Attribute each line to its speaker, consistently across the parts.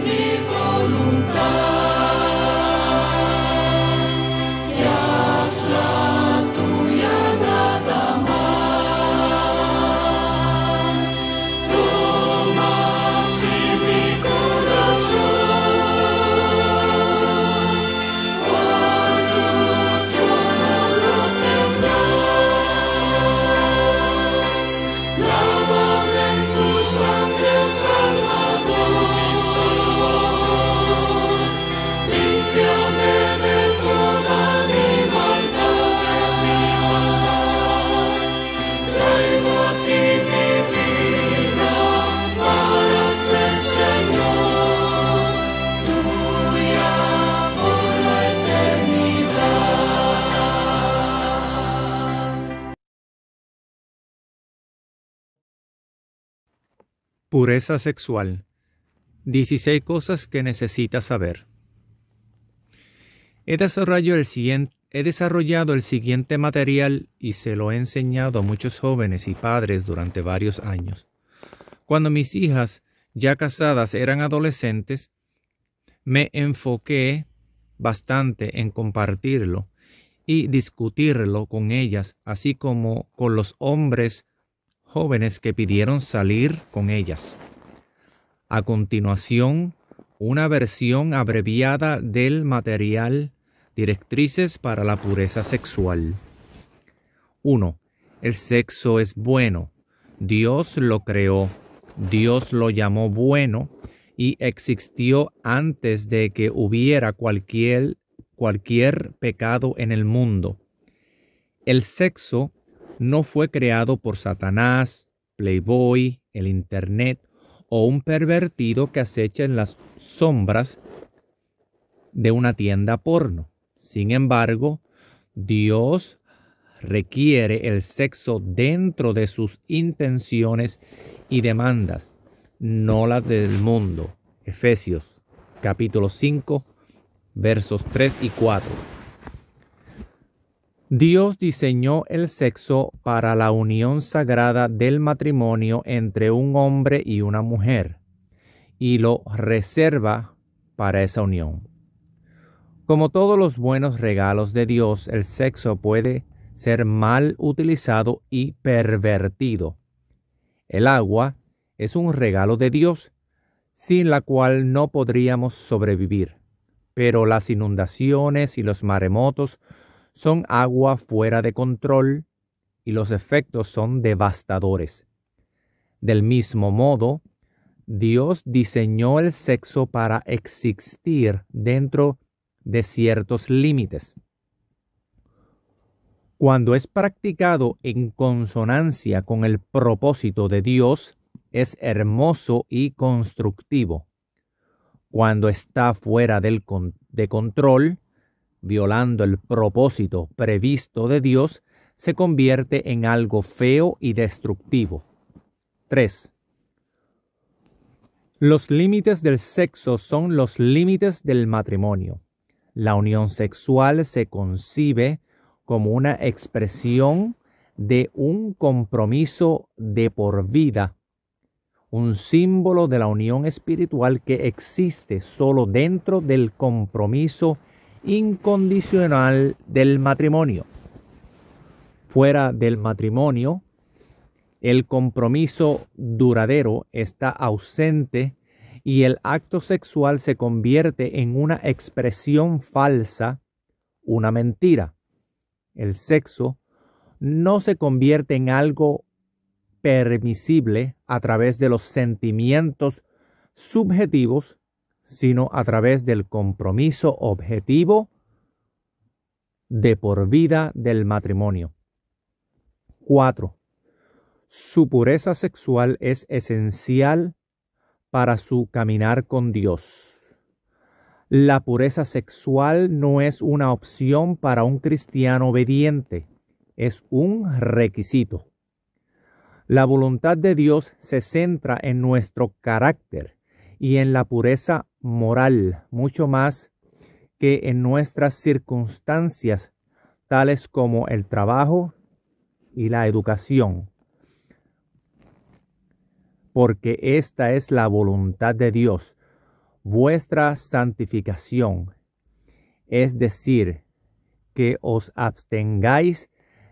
Speaker 1: mi voluntad.
Speaker 2: Pureza sexual. 16 cosas que necesitas saber. He desarrollado, el siguiente, he desarrollado el siguiente material y se lo he enseñado a muchos jóvenes y padres durante varios años. Cuando mis hijas, ya casadas, eran adolescentes, me enfoqué bastante en compartirlo y discutirlo con ellas, así como con los hombres jóvenes que pidieron salir con ellas. A continuación, una versión abreviada del material Directrices para la Pureza Sexual. 1. El sexo es bueno. Dios lo creó. Dios lo llamó bueno y existió antes de que hubiera cualquier, cualquier pecado en el mundo. El sexo no fue creado por Satanás, Playboy, el Internet o un pervertido que acecha en las sombras de una tienda porno. Sin embargo, Dios requiere el sexo dentro de sus intenciones y demandas, no las del mundo. Efesios capítulo 5 versos 3 y 4. Dios diseñó el sexo para la unión sagrada del matrimonio entre un hombre y una mujer y lo reserva para esa unión. Como todos los buenos regalos de Dios, el sexo puede ser mal utilizado y pervertido. El agua es un regalo de Dios sin la cual no podríamos sobrevivir, pero las inundaciones y los maremotos son agua fuera de control y los efectos son devastadores. Del mismo modo, Dios diseñó el sexo para existir dentro de ciertos límites. Cuando es practicado en consonancia con el propósito de Dios, es hermoso y constructivo. Cuando está fuera del de control, violando el propósito previsto de Dios, se convierte en algo feo y destructivo. 3. Los límites del sexo son los límites del matrimonio. La unión sexual se concibe como una expresión de un compromiso de por vida, un símbolo de la unión espiritual que existe solo dentro del compromiso espiritual incondicional del matrimonio. Fuera del matrimonio, el compromiso duradero está ausente y el acto sexual se convierte en una expresión falsa, una mentira. El sexo no se convierte en algo permisible a través de los sentimientos subjetivos sino a través del compromiso objetivo de por vida del matrimonio. 4. Su pureza sexual es esencial para su caminar con Dios. La pureza sexual no es una opción para un cristiano obediente, es un requisito. La voluntad de Dios se centra en nuestro carácter y en la pureza moral, mucho más que en nuestras circunstancias, tales como el trabajo y la educación. Porque esta es la voluntad de Dios, vuestra santificación, es decir, que os abstengáis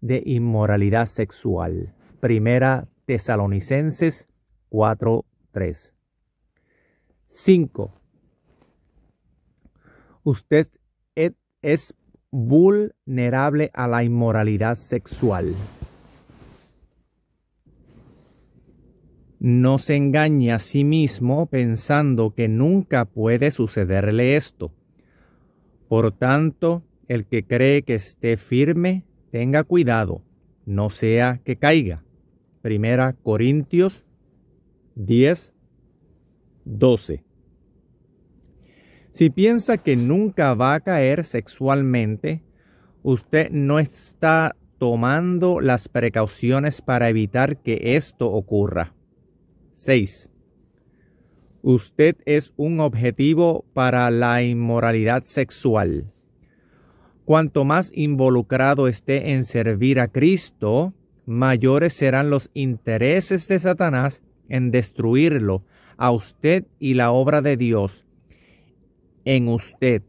Speaker 2: de inmoralidad sexual. Primera Tesalonicenses 4:3. 5 usted e-, es vulnerable a la inmoralidad sexual. No se engañe a sí mismo pensando que nunca puede sucederle esto. Por tanto, el que cree que esté firme, tenga cuidado, no sea que caiga. Primera Corintios 10, 12. Si piensa que nunca va a caer sexualmente, usted no está tomando las precauciones para evitar que esto ocurra. 6. Usted es un objetivo para la inmoralidad sexual. Cuanto más involucrado esté en servir a Cristo, mayores serán los intereses de Satanás en destruirlo a usted y la obra de Dios en usted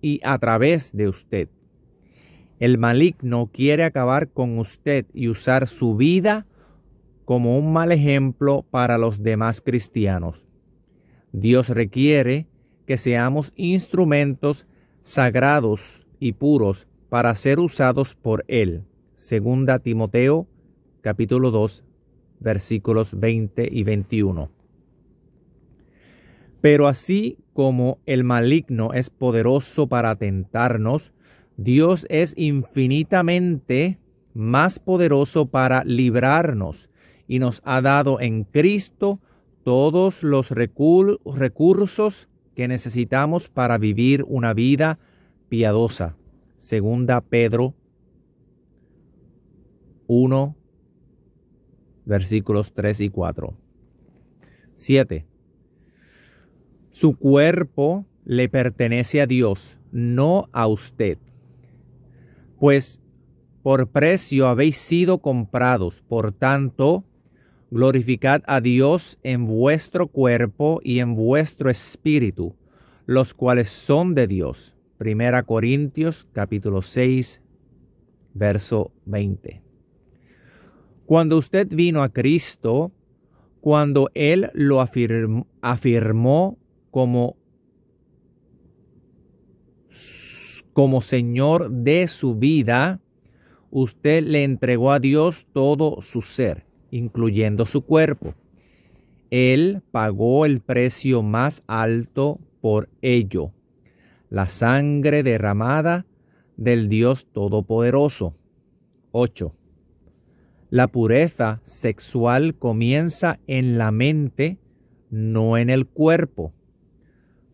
Speaker 2: y a través de usted. El maligno quiere acabar con usted y usar su vida como un mal ejemplo para los demás cristianos. Dios requiere que seamos instrumentos sagrados y puros para ser usados por Él. Segunda Timoteo capítulo 2 versículos 20 y 21. Pero así como el maligno es poderoso para atentarnos, Dios es infinitamente más poderoso para librarnos y nos ha dado en Cristo todos los recursos que necesitamos para vivir una vida piadosa. Segunda Pedro 1, versículos 3 y 4. 7. Su cuerpo le pertenece a Dios, no a usted. Pues por precio habéis sido comprados, por tanto, glorificad a Dios en vuestro cuerpo y en vuestro espíritu, los cuales son de Dios. Primera Corintios capítulo 6, verso 20. Cuando usted vino a Cristo, cuando Él lo afirmó, afirmó como, como Señor de su vida, usted le entregó a Dios todo su ser, incluyendo su cuerpo. Él pagó el precio más alto por ello, la sangre derramada del Dios Todopoderoso. 8. La pureza sexual comienza en la mente, no en el cuerpo.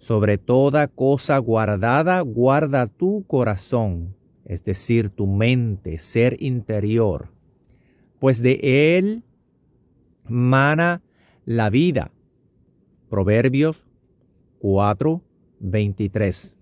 Speaker 2: Sobre toda cosa guardada, guarda tu corazón, es decir, tu mente, ser interior, pues de él mana la vida. Proverbios 4, 23.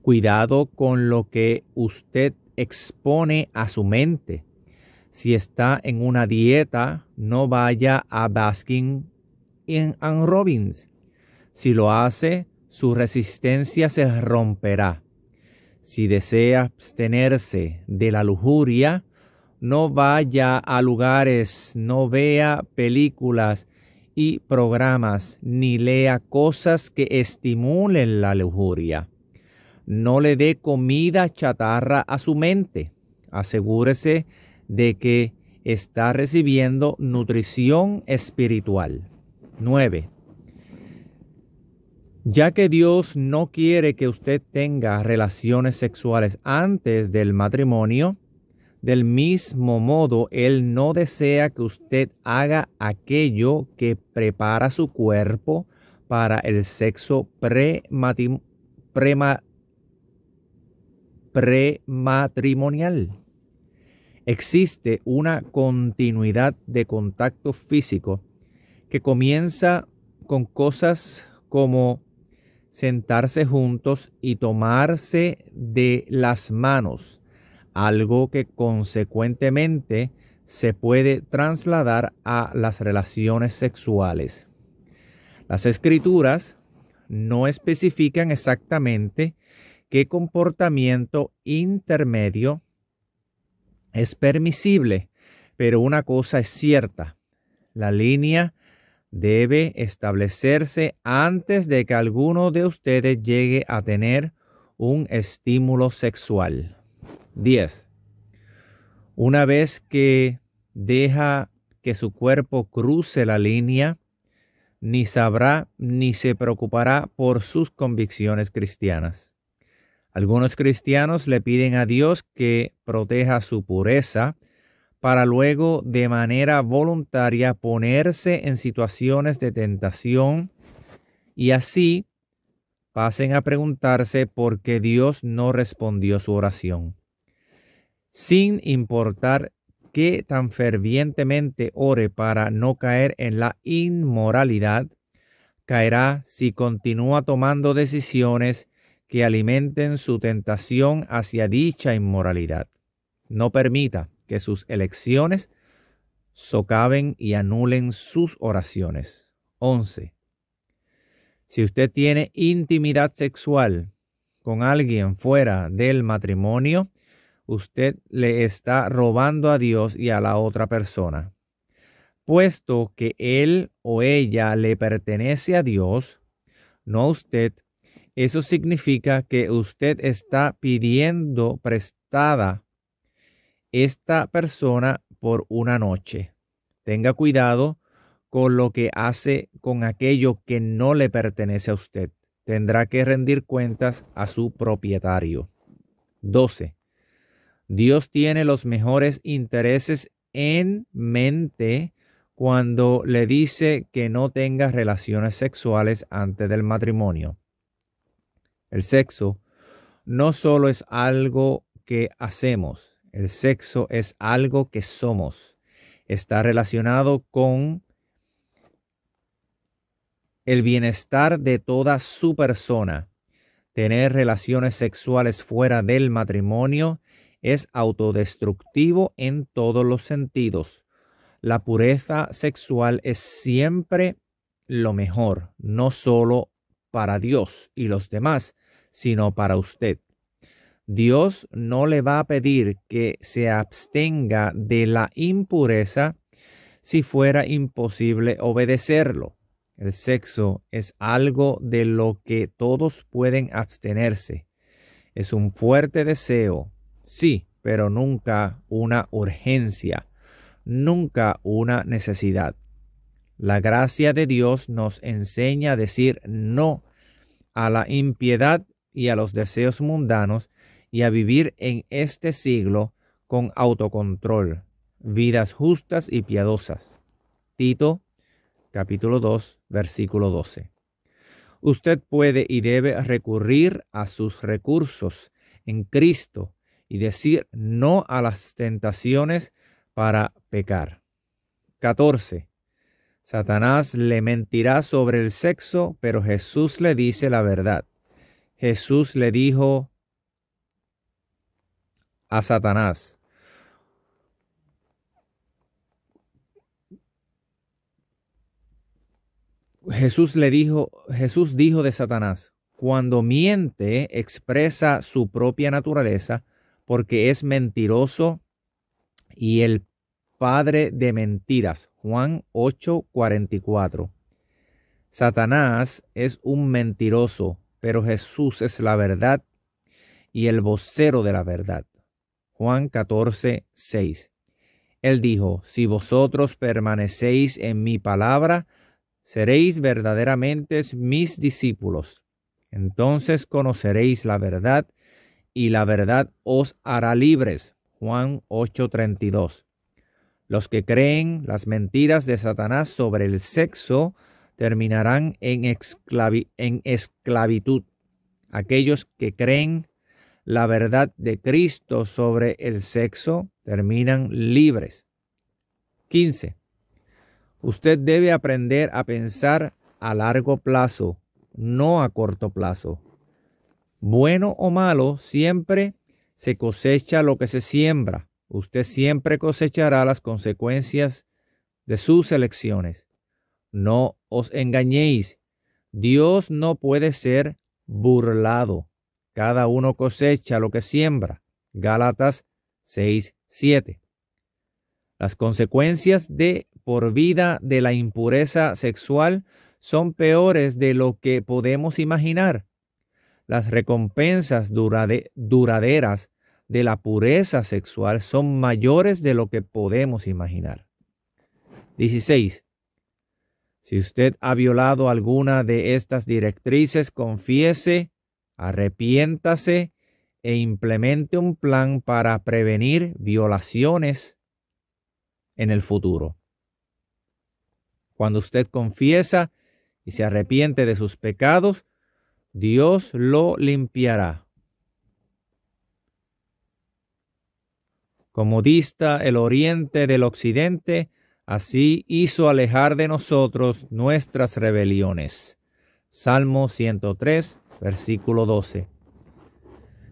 Speaker 2: Cuidado con lo que usted expone a su mente. Si está en una dieta, no vaya a Baskin y Robbins si lo hace, su resistencia se romperá. Si desea abstenerse de la lujuria, no vaya a lugares, no vea películas y programas, ni lea cosas que estimulen la lujuria. No le dé comida chatarra a su mente. Asegúrese de que está recibiendo nutrición espiritual. 9. Ya que Dios no quiere que usted tenga relaciones sexuales antes del matrimonio, del mismo modo, Él no desea que usted haga aquello que prepara su cuerpo para el sexo prematrimonial. Existe una continuidad de contacto físico que comienza con cosas como sentarse juntos y tomarse de las manos, algo que consecuentemente se puede trasladar a las relaciones sexuales. Las escrituras no especifican exactamente qué comportamiento intermedio es permisible, pero una cosa es cierta, la línea debe establecerse antes de que alguno de ustedes llegue a tener un estímulo sexual. 10. Una vez que deja que su cuerpo cruce la línea, ni sabrá ni se preocupará por sus convicciones cristianas. Algunos cristianos le piden a Dios que proteja su pureza, para luego de manera voluntaria ponerse en situaciones de tentación y así pasen a preguntarse por qué Dios no respondió su oración. Sin importar que tan fervientemente ore para no caer en la inmoralidad, caerá si continúa tomando decisiones que alimenten su tentación hacia dicha inmoralidad. No permita que sus elecciones socaven y anulen sus oraciones. 11. Si usted tiene intimidad sexual con alguien fuera del matrimonio, usted le está robando a Dios y a la otra persona. Puesto que él o ella le pertenece a Dios, no a usted, eso significa que usted está pidiendo prestada esta persona por una noche. Tenga cuidado con lo que hace con aquello que no le pertenece a usted. Tendrá que rendir cuentas a su propietario. 12. Dios tiene los mejores intereses en mente cuando le dice que no tenga relaciones sexuales antes del matrimonio. El sexo no solo es algo que hacemos, el sexo es algo que somos. Está relacionado con el bienestar de toda su persona. Tener relaciones sexuales fuera del matrimonio es autodestructivo en todos los sentidos. La pureza sexual es siempre lo mejor, no solo para Dios y los demás, sino para usted. Dios no le va a pedir que se abstenga de la impureza si fuera imposible obedecerlo. El sexo es algo de lo que todos pueden abstenerse. Es un fuerte deseo, sí, pero nunca una urgencia, nunca una necesidad. La gracia de Dios nos enseña a decir no a la impiedad y a los deseos mundanos y a vivir en este siglo con autocontrol, vidas justas y piadosas. Tito capítulo 2 versículo 12. Usted puede y debe recurrir a sus recursos en Cristo y decir no a las tentaciones para pecar. 14. Satanás le mentirá sobre el sexo, pero Jesús le dice la verdad. Jesús le dijo, a Satanás. Jesús le dijo, Jesús dijo de Satanás, cuando miente expresa su propia naturaleza porque es mentiroso y el padre de mentiras. Juan 8:44. Satanás es un mentiroso, pero Jesús es la verdad y el vocero de la verdad. Juan 14, 6. Él dijo, si vosotros permanecéis en mi palabra, seréis verdaderamente mis discípulos. Entonces conoceréis la verdad y la verdad os hará libres. Juan 8:32. Los que creen las mentiras de Satanás sobre el sexo terminarán en, en esclavitud. Aquellos que creen la verdad de Cristo sobre el sexo terminan libres. 15. Usted debe aprender a pensar a largo plazo, no a corto plazo. Bueno o malo, siempre se cosecha lo que se siembra. Usted siempre cosechará las consecuencias de sus elecciones. No os engañéis. Dios no puede ser burlado cada uno cosecha lo que siembra. Gálatas 6.7 Las consecuencias de por vida de la impureza sexual son peores de lo que podemos imaginar. Las recompensas duraderas de la pureza sexual son mayores de lo que podemos imaginar. 16. Si usted ha violado alguna de estas directrices, confiese Arrepiéntase e implemente un plan para prevenir violaciones en el futuro. Cuando usted confiesa y se arrepiente de sus pecados, Dios lo limpiará. Como dista el oriente del occidente, así hizo alejar de nosotros nuestras rebeliones. Salmo 103, versículo 12.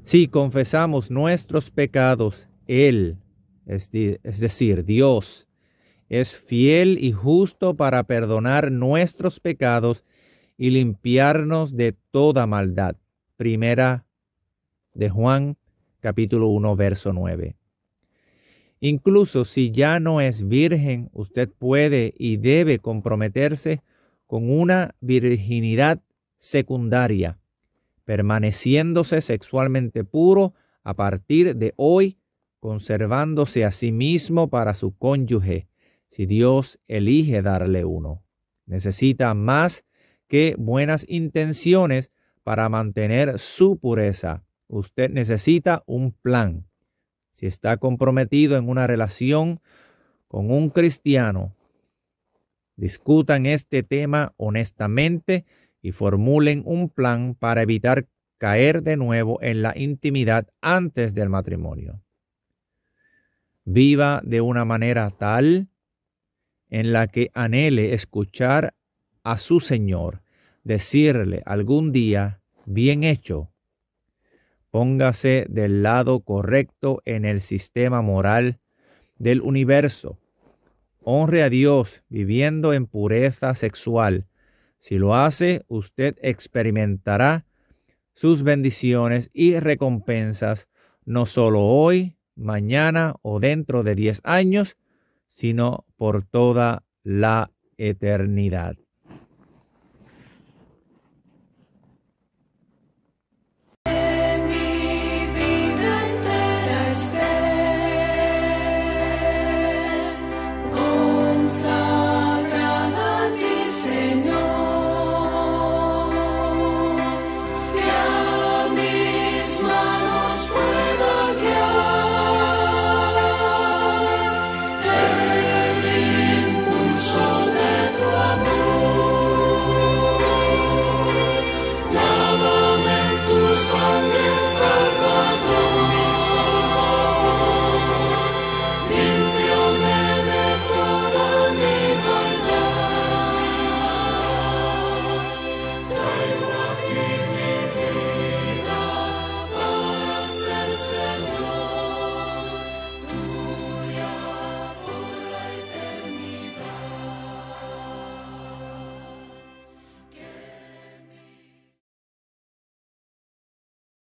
Speaker 2: Si confesamos nuestros pecados, Él, es, decir, Dios, es fiel y justo para perdonar nuestros pecados y limpiarnos de toda maldad. Primera de Juan, capítulo 1, verso 9. Incluso si ya no es virgen, usted puede y debe comprometerse con una virginidad secundaria permaneciéndose sexualmente puro a partir de hoy, conservándose a sí mismo para su cónyuge, si Dios elige darle uno. Necesita más que buenas intenciones para mantener su pureza. Usted necesita un plan. Si está comprometido en una relación con un cristiano, discutan este tema honestamente y formulen un plan para evitar caer de nuevo en la intimidad antes del matrimonio. Viva de una manera tal en la que anhele escuchar a su Señor decirle algún día, bien hecho, póngase del lado correcto en el sistema moral del universo. Honre a Dios viviendo en pureza sexual si lo hace, usted experimentará sus bendiciones y recompensas, no solo hoy, mañana o dentro de 10 años, sino por toda la eternidad.